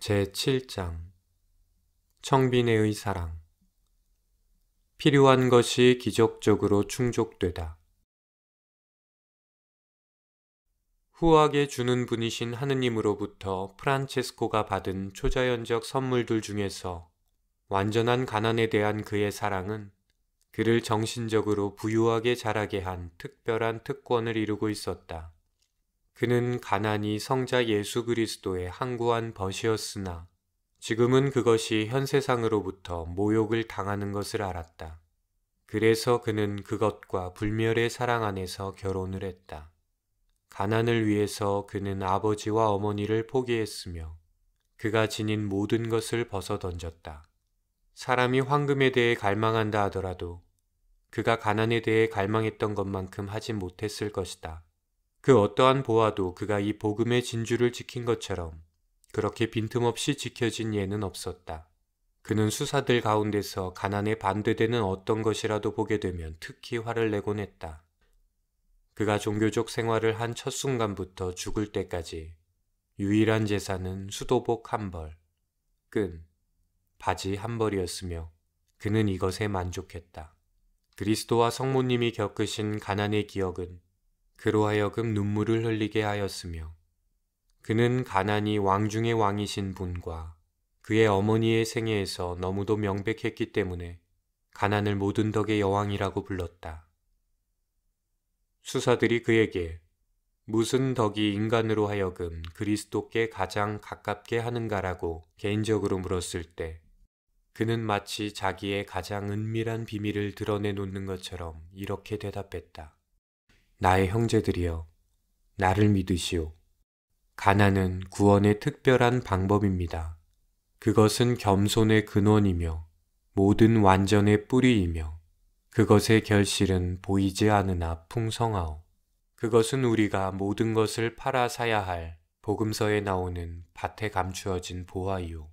제7장 청빈의 사랑 필요한 것이 기적적으로 충족되다. 후하게 주는 분이신 하느님으로부터 프란체스코가 받은 초자연적 선물들 중에서 완전한 가난에 대한 그의 사랑은 그를 정신적으로 부유하게 자라게 한 특별한 특권을 이루고 있었다. 그는 가난이 성자 예수 그리스도의 항구한 벗이었으나 지금은 그것이 현 세상으로부터 모욕을 당하는 것을 알았다. 그래서 그는 그것과 불멸의 사랑 안에서 결혼을 했다. 가난을 위해서 그는 아버지와 어머니를 포기했으며 그가 지닌 모든 것을 벗어 던졌다. 사람이 황금에 대해 갈망한다 하더라도 그가 가난에 대해 갈망했던 것만큼 하지 못했을 것이다. 그 어떠한 보아도 그가 이 복음의 진주를 지킨 것처럼 그렇게 빈틈없이 지켜진 예는 없었다. 그는 수사들 가운데서 가난에 반대되는 어떤 것이라도 보게 되면 특히 화를 내곤 했다. 그가 종교적 생활을 한 첫 순간부터 죽을 때까지 유일한 재산은 수도복 한 벌, 끈, 바지 한 벌이었으며 그는 이것에 만족했다. 그리스도와 성모님이 겪으신 가난의 기억은 그로 하여금 눈물을 흘리게 하였으며 그는 가난이 왕중의 왕이신 분과 그의 어머니의 생애에서 너무도 명백했기 때문에 가난을 모든 덕의 여왕이라고 불렀다. 수사들이 그에게 무슨 덕이 인간으로 하여금 그리스도께 가장 가깝게 하는가라고 개인적으로 물었을 때 그는 마치 자기의 가장 은밀한 비밀을 드러내 놓는 것처럼 이렇게 대답했다. 나의 형제들이여, 나를 믿으시오. 가난은 구원의 특별한 방법입니다. 그것은 겸손의 근원이며 모든 완전의 뿌리이며 그것의 결실은 보이지 않으나 풍성하오. 그것은 우리가 모든 것을 팔아 사야 할 복음서에 나오는 밭에 감추어진 보화이오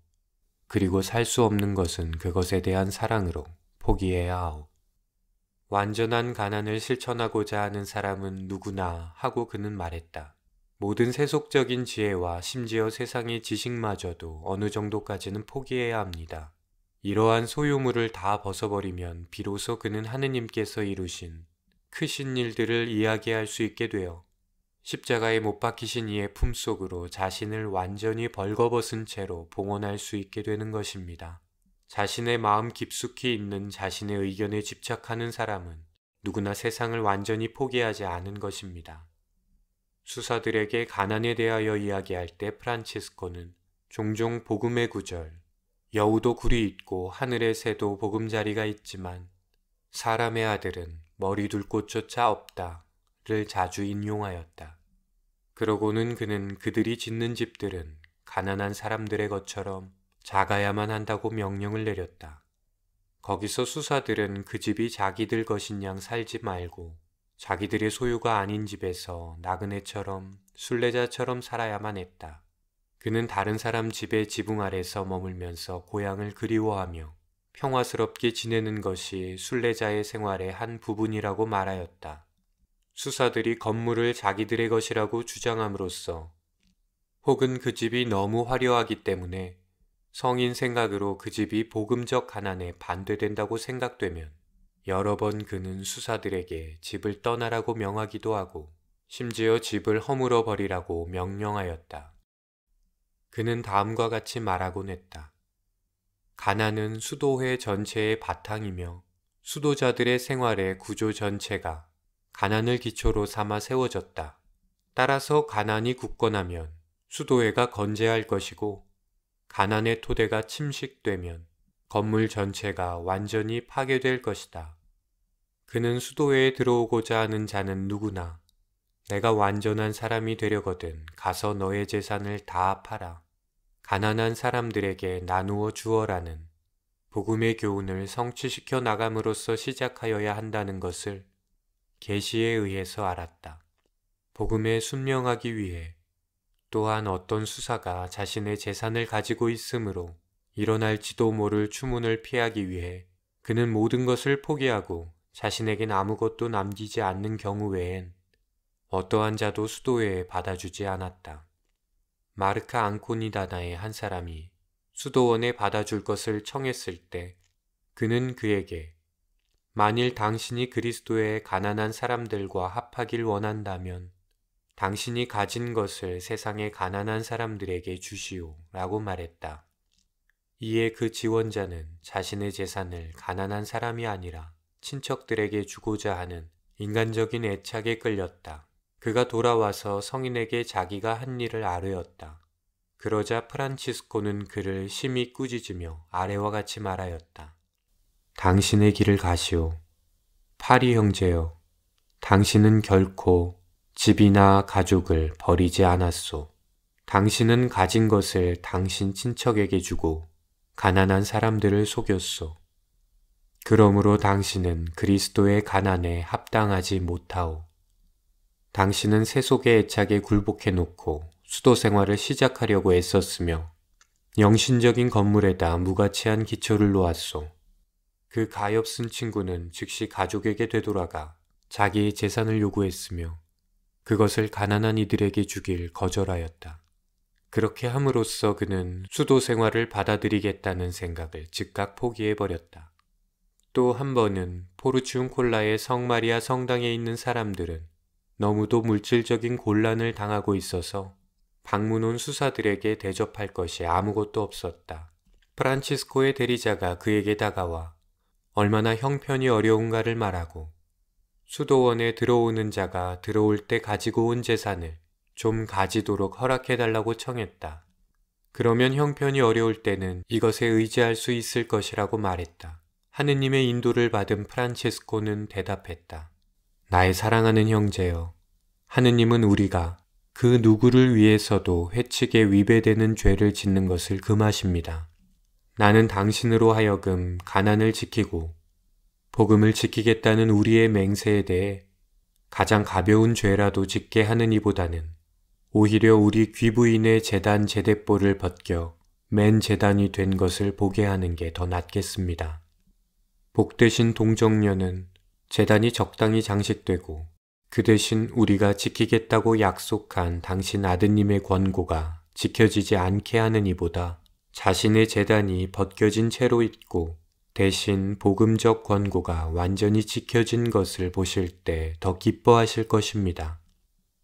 그리고 살 수 없는 것은 그것에 대한 사랑으로 포기해야 하오. 완전한 가난을 실천하고자 하는 사람은 누구나 하고 그는 말했다. 모든 세속적인 지혜와 심지어 세상의 지식마저도 어느 정도까지는 포기해야 합니다. 이러한 소유물을 다 벗어버리면 비로소 그는 하느님께서 이루신 크신 일들을 이야기할 수 있게 되어 십자가에 못 박히신 이의 품속으로 자신을 완전히 벌거벗은 채로 봉헌할 수 있게 되는 것입니다. 자신의 마음 깊숙이 있는 자신의 의견에 집착하는 사람은 누구나 세상을 완전히 포기하지 않은 것입니다. 수사들에게 가난에 대하여 이야기할 때 프란치스코는 종종 복음의 구절, 여우도 굴이 있고 하늘의 새도 복음자리가 있지만 사람의 아들은 머리 둘 곳조차 없다를 자주 인용하였다. 그러고는 그는 그들이 짓는 집들은 가난한 사람들의 것처럼 작아야만 한다고 명령을 내렸다. 거기서 수사들은 그 집이 자기들 것인 양 살지 말고 자기들의 소유가 아닌 집에서 나그네처럼 순례자처럼 살아야만 했다. 그는 다른 사람 집의 지붕 아래서 머물면서 고향을 그리워하며 평화스럽게 지내는 것이 순례자의 생활의 한 부분이라고 말하였다. 수사들이 건물을 자기들의 것이라고 주장함으로써 혹은 그 집이 너무 화려하기 때문에 성인 생각으로 그 집이 복음적 가난에 반대된다고 생각되면 여러 번 그는 수사들에게 집을 떠나라고 명하기도 하고 심지어 집을 허물어 버리라고 명령하였다. 그는 다음과 같이 말하곤 했다. 가난은 수도회 전체의 바탕이며 수도자들의 생활의 구조 전체가 가난을 기초로 삼아 세워졌다. 따라서 가난이 굳건하면 수도회가 건재할 것이고 가난의 토대가 침식되면 건물 전체가 완전히 파괴될 것이다. 그는 수도에 들어오고자 하는 자는 누구나 내가 완전한 사람이 되려거든 가서 너의 재산을 다 팔아 가난한 사람들에게 나누어 주어라는 복음의 교훈을 성취시켜 나감으로써 시작하여야 한다는 것을 계시에 의해서 알았다. 복음에 순명하기 위해 또한 어떤 수사가 자신의 재산을 가지고 있으므로 일어날지도 모를 추문을 피하기 위해 그는 모든 것을 포기하고 자신에겐 아무것도 남기지 않는 경우 외엔 어떠한 자도 수도회에 받아주지 않았다. 마르카 앙코니다나의 한 사람이 수도원에 받아줄 것을 청했을 때 그는 그에게 만일 당신이 그리스도의 가난한 사람들과 합하길 원한다면 당신이 가진 것을 세상의 가난한 사람들에게 주시오 라고 말했다. 이에 그 지원자는 자신의 재산을 가난한 사람이 아니라 친척들에게 주고자 하는 인간적인 애착에 끌렸다. 그가 돌아와서 성인에게 자기가 한 일을 아뢰었다. 그러자 프란치스코는 그를 심히 꾸짖으며 아래와 같이 말하였다. 당신의 길을 가시오. 파리 형제여, 당신은 결코 집이나 가족을 버리지 않았소. 당신은 가진 것을 당신 친척에게 주고 가난한 사람들을 속였소. 그러므로 당신은 그리스도의 가난에 합당하지 못하오. 당신은 세속의 애착에 굴복해 놓고 수도 생활을 시작하려고 애썼으며 영신적인 건물에다 무가치한 기초를 놓았소. 그 가엾은 친구는 즉시 가족에게 되돌아가 자기의 재산을 요구했으며 그것을 가난한 이들에게 주길 거절하였다. 그렇게 함으로써 그는 수도 생활을 받아들이겠다는 생각을 즉각 포기해버렸다. 또 한 번은 포르치운콜라의 성마리아 성당에 있는 사람들은 너무도 물질적인 곤란을 당하고 있어서 방문 온 수사들에게 대접할 것이 아무것도 없었다. 프란치스코의 대리자가 그에게 다가와 얼마나 형편이 어려운가를 말하고 수도원에 들어오는 자가 들어올 때 가지고 온 재산을 좀 가지도록 허락해달라고 청했다. 그러면 형편이 어려울 때는 이것에 의지할 수 있을 것이라고 말했다. 하느님의 인도를 받은 프란체스코는 대답했다. 나의 사랑하는 형제여, 하느님은 우리가 그 누구를 위해서도 회칙에 위배되는 죄를 짓는 것을 금하십니다. 나는 당신으로 하여금 가난을 지키고 복음을 지키겠다는 우리의 맹세에 대해 가장 가벼운 죄라도 짓게 하는 이보다는 오히려 우리 귀부인의 재단 제대보를 벗겨 맨 재단이 된 것을 보게 하는 게 더 낫겠습니다. 복되신 동정녀는 재단이 적당히 장식되고 그 대신 우리가 지키겠다고 약속한 당신 아드님의 권고가 지켜지지 않게 하는 이보다 자신의 재단이 벗겨진 채로 있고 대신 복음적 권고가 완전히 지켜진 것을 보실 때 더 기뻐하실 것입니다.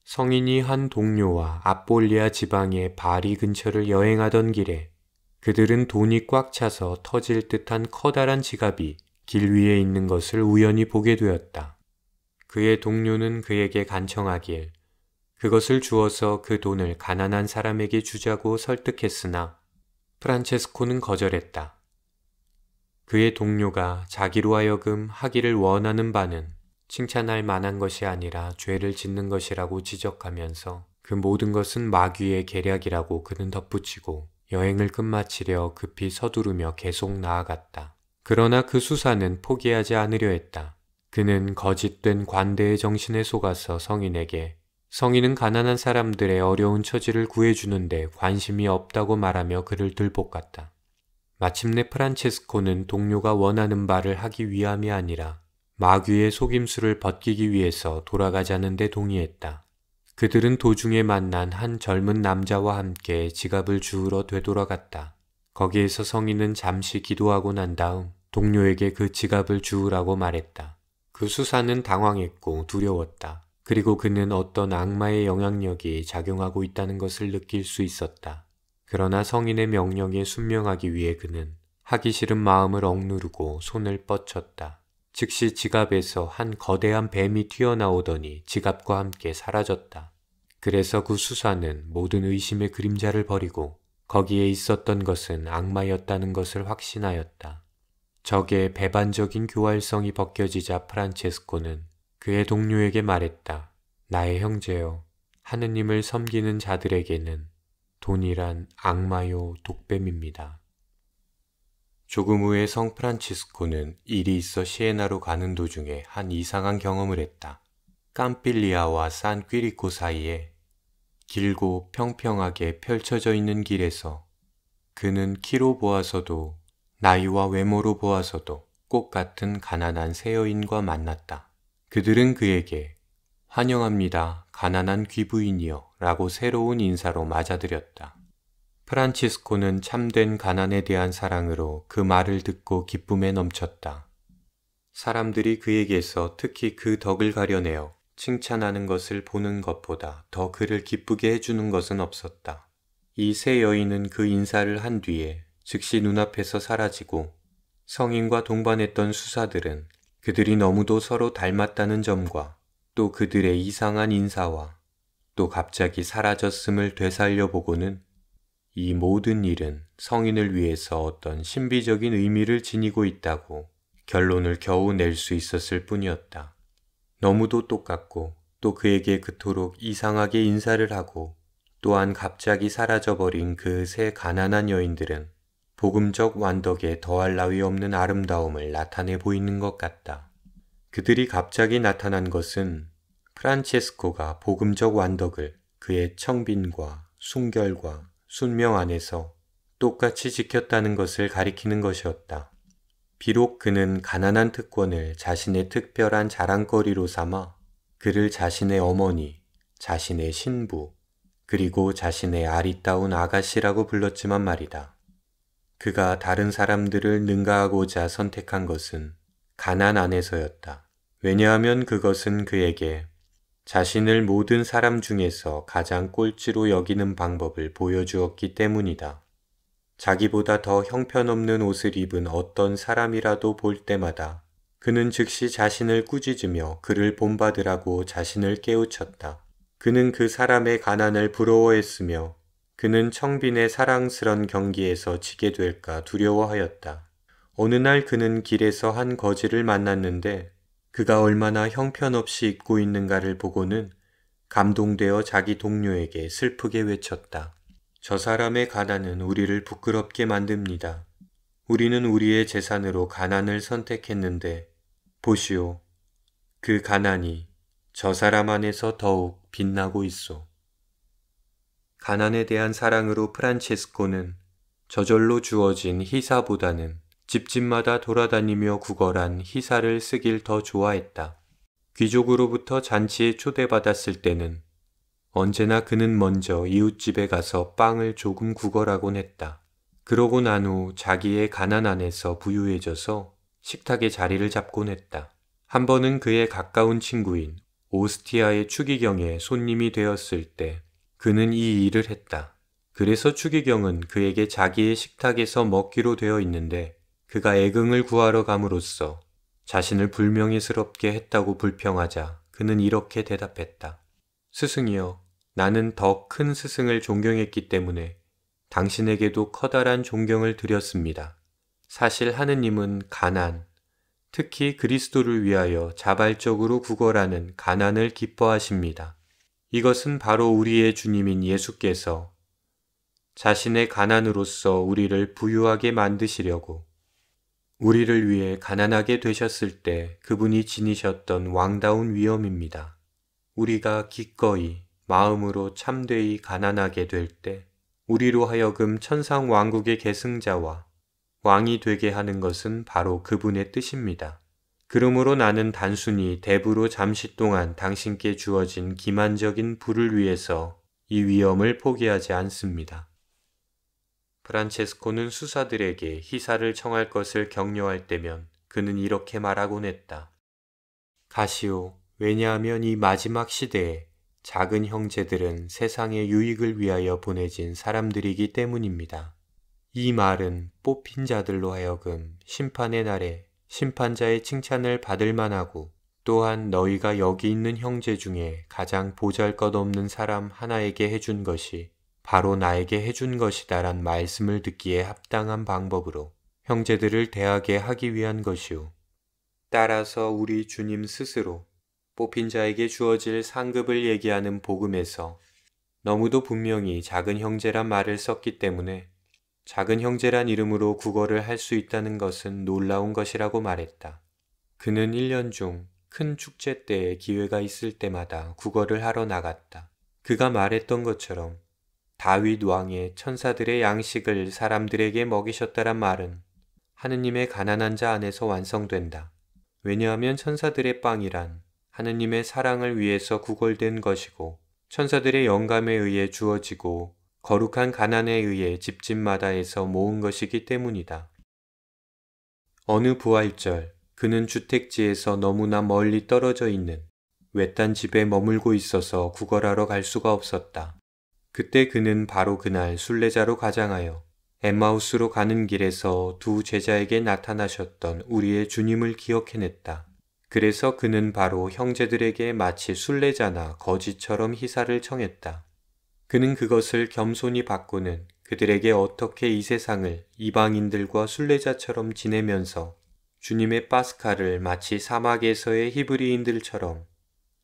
성인이 한 동료와 아폴리아 지방의 바리 근처를 여행하던 길에 그들은 돈이 꽉 차서 터질 듯한 커다란 지갑이 길 위에 있는 것을 우연히 보게 되었다. 그의 동료는 그에게 간청하길 그것을 주어서 그 돈을 가난한 사람에게 주자고 설득했으나 프란체스코는 거절했다. 그의 동료가 자기로 하여금 하기를 원하는 바는 칭찬할 만한 것이 아니라 죄를 짓는 것이라고 지적하면서 그 모든 것은 마귀의 계략이라고 그는 덧붙이고 여행을 끝마치려 급히 서두르며 계속 나아갔다. 그러나 그 수사는 포기하지 않으려 했다. 그는 거짓된 관대의 정신에 속아서 성인에게 성인은 가난한 사람들의 어려운 처지를 구해주는데 관심이 없다고 말하며 그를 들볶았다. 마침내 프란체스코는 동료가 원하는 바를 하기 위함이 아니라 마귀의 속임수를 벗기기 위해서 돌아가자는 데 동의했다. 그들은 도중에 만난 한 젊은 남자와 함께 지갑을 주우러 되돌아갔다. 거기에서 성인은 잠시 기도하고 난 다음 동료에게 그 지갑을 주우라고 말했다. 그 수사는 당황했고 두려웠다. 그리고 그는 어떤 악마의 영향력이 작용하고 있다는 것을 느낄 수 있었다. 그러나 성인의 명령에 순명하기 위해 그는 하기 싫은 마음을 억누르고 손을 뻗쳤다. 즉시 지갑에서 한 거대한 뱀이 튀어나오더니 지갑과 함께 사라졌다. 그래서 그 수사는 모든 의심의 그림자를 버리고 거기에 있었던 것은 악마였다는 것을 확신하였다. 적의 배반적인 교활성이 벗겨지자 프란체스코는 그의 동료에게 말했다. 나의 형제여, 하느님을 섬기는 자들에게는 돈이란 악마요 독뱀입니다. 조금 후에 성 프란치스코는 일이 있어 시에나로 가는 도중에 한 이상한 경험을 했다. 깜필리아와 산퀴리코 사이에 길고 평평하게 펼쳐져 있는 길에서 그는 키로 보아서도 나이와 외모로 보아서도 꽃 같은 가난한 새여인과 만났다. 그들은 그에게 환영합니다 가난한 귀부인이여 라고 새로운 인사로 맞아들였다. 프란치스코는 참된 가난에 대한 사랑으로 그 말을 듣고 기쁨에 넘쳤다. 사람들이 그에게서 특히 그 덕을 가려내어 칭찬하는 것을 보는 것보다 더 그를 기쁘게 해주는 것은 없었다. 이 세 여인은 그 인사를 한 뒤에 즉시 눈앞에서 사라지고 성인과 동반했던 수사들은 그들이 너무도 서로 닮았다는 점과 또 그들의 이상한 인사와 또 갑자기 사라졌음을 되살려 보고는 이 모든 일은 성인을 위해서 어떤 신비적인 의미를 지니고 있다고 결론을 겨우 낼 수 있었을 뿐이었다. 너무도 똑같고 또 그에게 그토록 이상하게 인사를 하고 또한 갑자기 사라져버린 그세 가난한 여인들은 복음적 완덕에 더할 나위 없는 아름다움을 나타내 보이는 것 같다. 그들이 갑자기 나타난 것은 프란체스코가 복음적 완덕을 그의 청빈과 순결과 순명 안에서 똑같이 지켰다는 것을 가리키는 것이었다. 비록 그는 가난한 특권을 자신의 특별한 자랑거리로 삼아 그를 자신의 어머니, 자신의 신부, 그리고 자신의 아리따운 아가씨라고 불렀지만 말이다. 그가 다른 사람들을 능가하고자 선택한 것은 가난 안에서였다. 왜냐하면 그것은 그에게 자신을 모든 사람 중에서 가장 꼴찌로 여기는 방법을 보여주었기 때문이다. 자기보다 더 형편없는 옷을 입은 어떤 사람이라도 볼 때마다 그는 즉시 자신을 꾸짖으며 그를 본받으라고 자신을 깨우쳤다. 그는 그 사람의 가난을 부러워했으며 그는 청빈의 사랑스런 경기에서 지게 될까 두려워하였다. 어느 날 그는 길에서 한 거지를 만났는데 그가 얼마나 형편없이 입고 있는가를 보고는 감동되어 자기 동료에게 슬프게 외쳤다. 저 사람의 가난은 우리를 부끄럽게 만듭니다. 우리는 우리의 재산으로 가난을 선택했는데, 보시오. 그 가난이 저 사람 안에서 더욱 빛나고 있어 가난에 대한 사랑으로 프란체스코는 저절로 주어진 희사보다는 집집마다 돌아다니며 구걸한 희사를 쓰길 더 좋아했다. 귀족으로부터 잔치에 초대받았을 때는 언제나 그는 먼저 이웃집에 가서 빵을 조금 구걸하곤 했다. 그러고 난 후 자기의 가난 안에서 부유해져서 식탁에 자리를 잡곤 했다. 한 번은 그의 가까운 친구인 오스티아의 추기경의 손님이 되었을 때 그는 이 일을 했다. 그래서 추기경은 그에게 자기의 식탁에서 먹기로 되어 있는데 그가 애긍을 구하러 감으로써 자신을 불명예스럽게 했다고 불평하자 그는 이렇게 대답했다. 스승이여, 나는 더 큰 스승을 존경했기 때문에 당신에게도 커다란 존경을 드렸습니다. 사실 하느님은 가난, 특히 그리스도를 위하여 자발적으로 구걸하는 가난을 기뻐하십니다. 이것은 바로 우리의 주님인 예수께서 자신의 가난으로서 우리를 부유하게 만드시려고 우리를 위해 가난하게 되셨을 때 그분이 지니셨던 왕다운 위엄입니다. 우리가 기꺼이 마음으로 참되이 가난하게 될 때 우리로 하여금 천상 왕국의 계승자와 왕이 되게 하는 것은 바로 그분의 뜻입니다. 그러므로 나는 단순히 대부로 잠시 동안 당신께 주어진 기만적인 부를 위해서 이 위험을 포기하지 않습니다. 프란체스코는 수사들에게 희사를 청할 것을 격려할 때면 그는 이렇게 말하곤 했다. 가시오, 왜냐하면 이 마지막 시대에 작은 형제들은 세상의 유익을 위하여 보내진 사람들이기 때문입니다. 이 말은 뽑힌 자들로 하여금 심판의 날에 심판자의 칭찬을 받을 만하고 또한 너희가 여기 있는 형제 중에 가장 보잘 것 없는 사람 하나에게 해준 것이 바로 나에게 해준 것이다란 말씀을 듣기에 합당한 방법으로 형제들을 대하게 하기 위한 것이요. 따라서 우리 주님 스스로 뽑힌 자에게 주어질 상급을 얘기하는 복음에서 너무도 분명히 작은 형제란 말을 썼기 때문에 작은 형제란 이름으로 구걸을 할수 있다는 것은 놀라운 것이라고 말했다. 그는 1년 중 큰 축제 때에 기회가 있을 때마다 구걸을 하러 나갔다. 그가 말했던 것처럼 다윗 왕의 천사들의 양식을 사람들에게 먹이셨다란 말은 하느님의 가난한 자 안에서 완성된다. 왜냐하면 천사들의 빵이란 하느님의 사랑을 위해서 구걸된 것이고 천사들의 영감에 의해 주어지고 거룩한 가난에 의해 집집마다에서 모은 것이기 때문이다. 어느 부활절 그는 주택지에서 너무나 멀리 떨어져 있는 외딴 집에 머물고 있어서 구걸하러 갈 수가 없었다. 그때 그는 바로 그날 순례자로 가장하여 엠마우스로 가는 길에서 두 제자에게 나타나셨던 우리의 주님을 기억해냈다. 그래서 그는 바로 형제들에게 마치 순례자나 거지처럼 희사를 청했다. 그는 그것을 겸손히 바꾸는 그들에게 어떻게 이 세상을 이방인들과 순례자처럼 지내면서 주님의 파스카를 마치 사막에서의 히브리인들처럼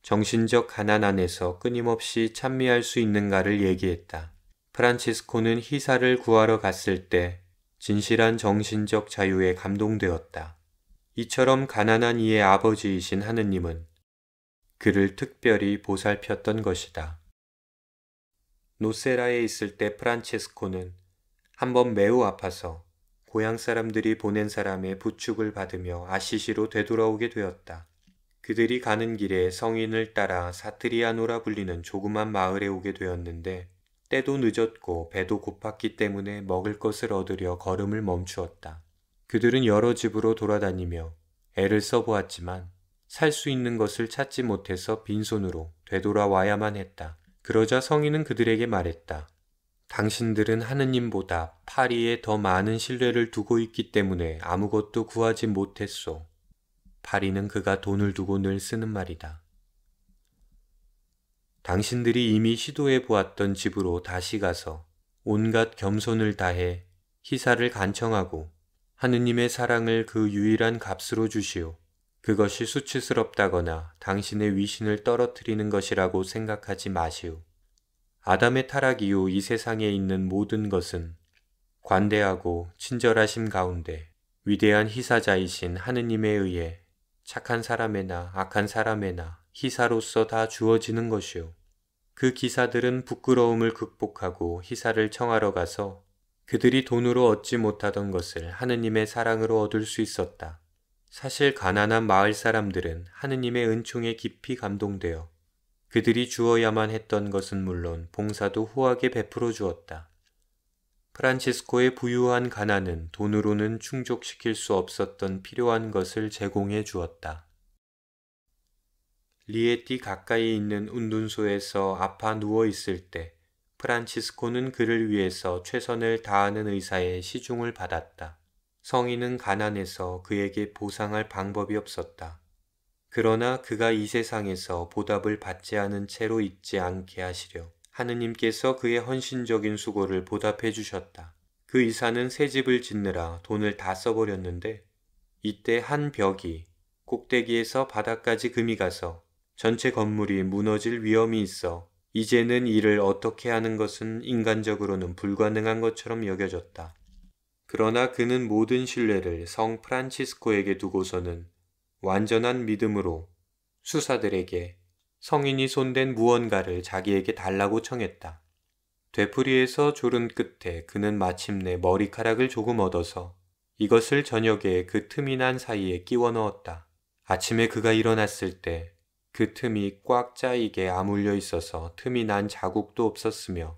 정신적 가난 안에서 끊임없이 찬미할 수 있는가를 얘기했다. 프란치스코는 희사를 구하러 갔을 때 진실한 정신적 자유에 감동되었다. 이처럼 가난한 이의 아버지이신 하느님은 그를 특별히 보살폈던 것이다. 노세라에 있을 때 프란체스코는 한번 매우 아파서 고향 사람들이 보낸 사람의 부축을 받으며 아시시로 되돌아오게 되었다. 그들이 가는 길에 성인을 따라 사트리아노라 불리는 조그만 마을에 오게 되었는데 때도 늦었고 배도 고팠기 때문에 먹을 것을 얻으려 걸음을 멈추었다. 그들은 여러 집으로 돌아다니며 애를 써보았지만 살 수 있는 것을 찾지 못해서 빈손으로 되돌아와야만 했다. 그러자 성인은 그들에게 말했다. 당신들은 하느님보다 파리에 더 많은 신뢰를 두고 있기 때문에 아무것도 구하지 못했소. 파리는 그가 돈을 두고 늘 쓰는 말이다. 당신들이 이미 시도해 보았던 집으로 다시 가서 온갖 겸손을 다해 희사를 간청하고 하느님의 사랑을 그 유일한 값으로 주시오. 그것이 수치스럽다거나 당신의 위신을 떨어뜨리는 것이라고 생각하지 마시오. 아담의 타락 이후 이 세상에 있는 모든 것은 관대하고 친절하심 가운데 위대한 희사자이신 하느님에 의해 착한 사람에나 악한 사람에나 희사로서 다 주어지는 것이요. 그 기사들은 부끄러움을 극복하고 희사를 청하러 가서 그들이 돈으로 얻지 못하던 것을 하느님의 사랑으로 얻을 수 있었다. 사실 가난한 마을 사람들은 하느님의 은총에 깊이 감동되어 그들이 주어야만 했던 것은 물론 봉사도 후하게 베풀어 주었다. 프란치스코의 부유한 가난은 돈으로는 충족시킬 수 없었던 필요한 것을 제공해 주었다. 리에티 가까이 있는 운둔소에서 아파 누워 있을 때 프란치스코는 그를 위해서 최선을 다하는 의사의 시중을 받았다. 성인은 가난해서 그에게 보상할 방법이 없었다. 그러나 그가 이 세상에서 보답을 받지 않은 채로 있지 않게 하시려. 하느님께서 그의 헌신적인 수고를 보답해 주셨다. 그 이사는 새 집을 짓느라 돈을 다 써버렸는데 이때 한 벽이 꼭대기에서 바닥까지 금이 가서 전체 건물이 무너질 위험이 있어 이제는 일을 어떻게 하는 것은 인간적으로는 불가능한 것처럼 여겨졌다. 그러나 그는 모든 신뢰를 성 프란치스코에게 두고서는 완전한 믿음으로 수사들에게 성인이 손댄 무언가를 자기에게 달라고 청했다. 되풀이에서 졸은 끝에 그는 마침내 머리카락을 조금 얻어서 이것을 저녁에 그 틈이 난 사이에 끼워 넣었다. 아침에 그가 일어났을 때 그 틈이 꽉 짜이게 아물려 있어서 틈이 난 자국도 없었으며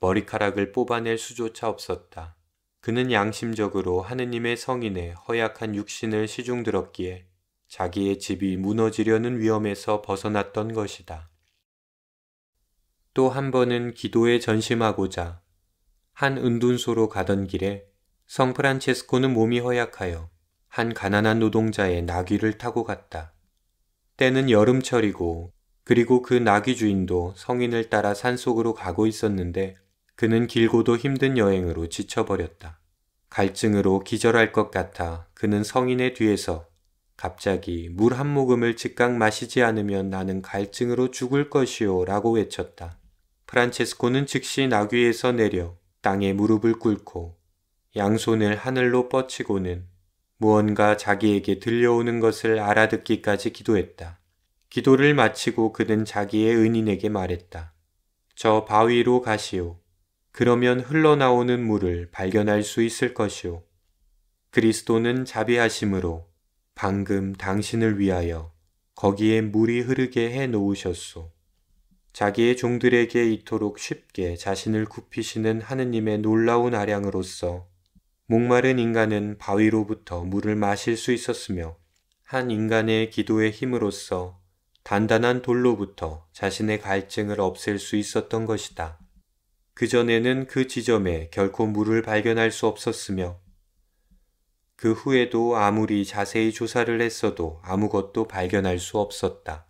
머리카락을 뽑아낼 수조차 없었다. 그는 양심적으로 하느님의 성인의 허약한 육신을 시중들었기에 자기의 집이 무너지려는 위험에서 벗어났던 것이다. 또 한 번은 기도에 전심하고자 한 은둔소로 가던 길에 성프란체스코는 몸이 허약하여 한 가난한 노동자의 나귀를 타고 갔다. 때는 여름철이고 그리고 그 나귀 주인도 성인을 따라 산속으로 가고 있었는데 그는 길고도 힘든 여행으로 지쳐버렸다. 갈증으로 기절할 것 같아 그는 성인의 뒤에서 갑자기 물 한 모금을 즉각 마시지 않으면 나는 갈증으로 죽을 것이오 라고 외쳤다. 프란체스코는 즉시 나귀에서 내려 땅에 무릎을 꿇고 양손을 하늘로 뻗치고는 무언가 자기에게 들려오는 것을 알아듣기까지 기도했다. 기도를 마치고 그는 자기의 은인에게 말했다. 저 바위로 가시오. 그러면 흘러나오는 물을 발견할 수 있을 것이오. 그리스도는 자비하심으로 방금 당신을 위하여 거기에 물이 흐르게 해 놓으셨소. 자기의 종들에게 이토록 쉽게 자신을 굽히시는 하느님의 놀라운 아량으로서 목마른 인간은 바위로부터 물을 마실 수 있었으며 한 인간의 기도의 힘으로써 단단한 돌로부터 자신의 갈증을 없앨 수 있었던 것이다. 그전에는 그 지점에 결코 물을 발견할 수 없었으며 그 후에도 아무리 자세히 조사를 했어도 아무것도 발견할 수 없었다.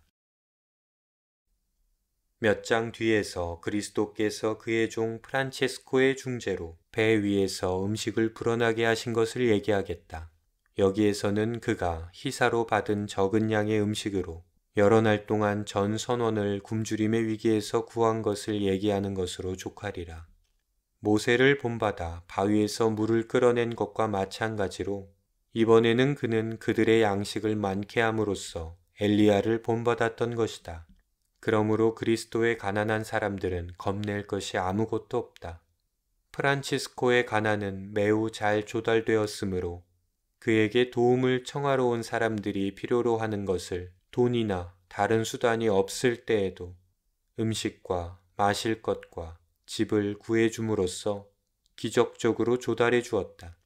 몇 장 뒤에서 그리스도께서 그의 종 프란체스코의 중재로 배 위에서 음식을 불어나게 하신 것을 얘기하겠다. 여기에서는 그가 희사로 받은 적은 양의 음식으로 여러 날 동안 전 선원을 굶주림의 위기에서 구한 것을 얘기하는 것으로 조카리라 모세를 본받아 바위에서 물을 끌어낸 것과 마찬가지로 이번에는 그는 그들의 양식을 많게 함으로써 엘리야를 본받았던 것이다. 그러므로 그리스도의 가난한 사람들은 겁낼 것이 아무것도 없다. 프란치스코의 가난은 매우 잘 조달되었으므로 그에게 도움을 청하러 온 사람들이 필요로 하는 것을 돈이나 다른 수단이 없을 때에도 음식과 마실 것과 집을 구해줌으로써 기적적으로 조달해 주었다.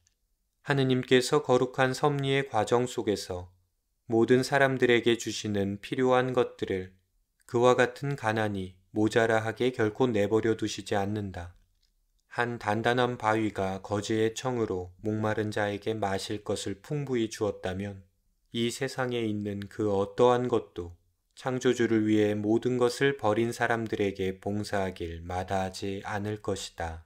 하느님께서 거룩한 섭리의 과정 속에서 모든 사람들에게 주시는 필요한 것들을 그와 같은 가난이 모자라하게 결코 내버려 두시지 않는다. 한 단단한 바위가 거지의 청으로 목마른 자에게 마실 것을 풍부히 주었다면 이 세상에 있는 그 어떠한 것도 창조주를 위해 모든 것을 버린 사람들에게 봉사하길 마다하지 않을 것이다.